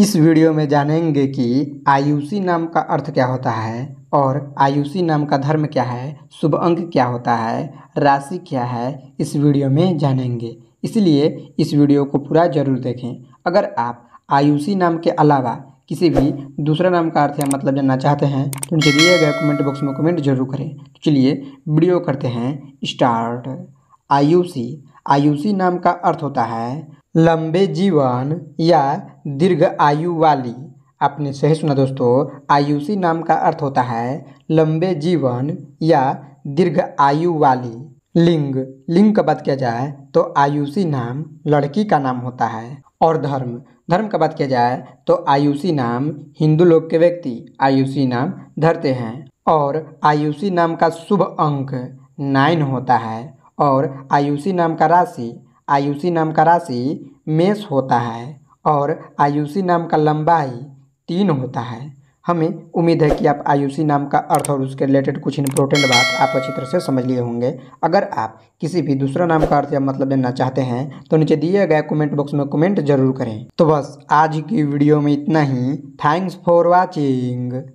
इस वीडियो में जानेंगे कि आयुषी नाम का अर्थ क्या होता है और आयुषी नाम का धर्म क्या है शुभ अंक क्या होता है राशि क्या है इस वीडियो में जानेंगे इसलिए इस वीडियो को पूरा जरूर देखें अगर आप आयुषी नाम के अलावा किसी भी दूसरा नाम का अर्थ या मतलब जानना चाहते हैं तो उनके दिए गए कमेंट बॉक्स में कमेंट जरूर करें तो चलिए वीडियो करते हैं स्टार्ट आयुषी आयुषी नाम का अर्थ होता है लंबे जीवन या दीर्घ आयु वाली आपने सही सुना दोस्तों आयुषी नाम का अर्थ होता है लंबे जीवन या दीर्घ आयु वाली लिंग लिंग का बात किया जाए तो आयुषी नाम लड़की का नाम होता है और धर्म धर्म का बात किया जाए तो आयुषी नाम हिंदू लोग के व्यक्ति आयुषी नाम धरते हैं और आयुषी नाम का शुभ अंक नाइन होता है और आयुषी नाम का राशि आयुषी नाम का राशि मेष होता है और आयुषी नाम का लंबाई तीन होता है हमें उम्मीद है कि आप आयुषी नाम का अर्थ और उसके रिलेटेड कुछ इंपॉर्टेंट बात आप अच्छी तरह से समझ लिए होंगे अगर आप किसी भी दूसरा नाम का अर्थ या मतलब जानना चाहते हैं तो नीचे दिए गए कमेंट बॉक्स में कमेंट जरूर करें तो बस आज की वीडियो में इतना ही थैंक्स फॉर वॉचिंग